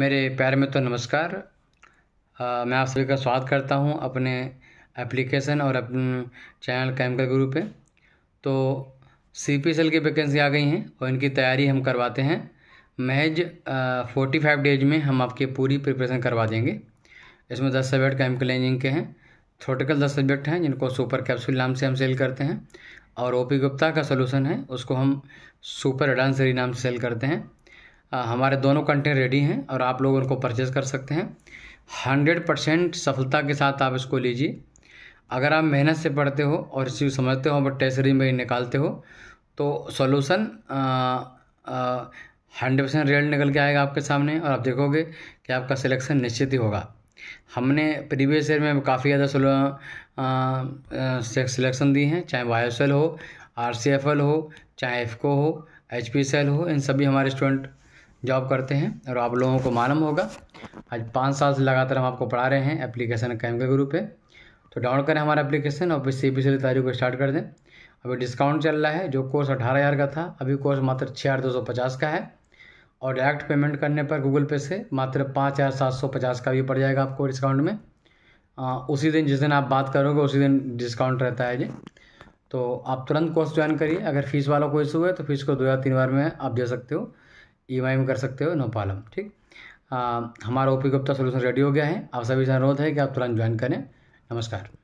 मेरे प्यार मित्रों तो नमस्कार आ, मैं आप सभी का स्वागत करता हूं अपने एप्लीकेशन और अपने चैनल कैमकर गुरु पे तो सी पी की वैकेंसी आ गई हैं और इनकी तैयारी हम करवाते हैं महज फोर्टी फाइव डेज में हम आपकी पूरी प्रिपरेशन करवा देंगे इसमें दस सब्जेक्ट केमिकल इंजीनियरिंग के हैं थोटिकल दस सब्जेक्ट हैं जिनको सुपर कैप्सूल नाम से हम सेल करते हैं और ओ पी गुप्ता का सोलूशन है उसको हम सुपर एडांसरी नाम से सेल करते हैं हमारे दोनों कंटेंट रेडी हैं और आप लोग उनको परचेज़ कर सकते हैं हंड्रेड परसेंट सफलता के साथ आप इसको लीजिए अगर आप मेहनत से पढ़ते हो और इसी समझते हो बट टेस्ट में निकालते हो तो सोल्यूसन हंड्रेड परसेंट रियल निकल के आएगा आपके सामने और आप देखोगे कि आपका सिलेक्शन निश्चित ही होगा हमने प्रीवियस ईयर में काफ़ी ज़्यादा सिलेक्शन दी हैं चाहे वाई हो आर हो चाहे एफको हो एच हो इन सभी हमारे स्टूडेंट जॉब करते हैं और आप लोगों को मालूम होगा आज पाँच साल से लगातार हम आपको पढ़ा रहे हैं एप्लीकेशन कैम के ग्रुप पे तो डाउनलोड करें हमारा एप्लीकेशन और इसी पिछली तारीख को स्टार्ट कर दें अभी डिस्काउंट चल रहा है जो कोर्स अठारह हज़ार का था अभी कोर्स मात्र छः हज़ार दो सौ पचास का है और डायरेक्ट पेमेंट करने पर गूगल पे से मात्र पाँच हज़ार सात सौ पचास का भी पड़ जाएगा आपको डिस्काउंट में आ, उसी दिन जिस दिन आप बात करोगे उसी दिन डिस्काउंट रहता है जी तो आप तुरंत कोर्स ज्वाइन करिए अगर फीस वाला कोई इशू है तो फीस को दो या तीन बार में आप दे सकते हो ई e में कर सकते हो नो प्रॉब्लम ठीक हमारा ओपी गुप्ता सोल्यूशन रेडी हो गया है आप सभी से अनुरोध है कि आप तुरंत ज्वाइन करें नमस्कार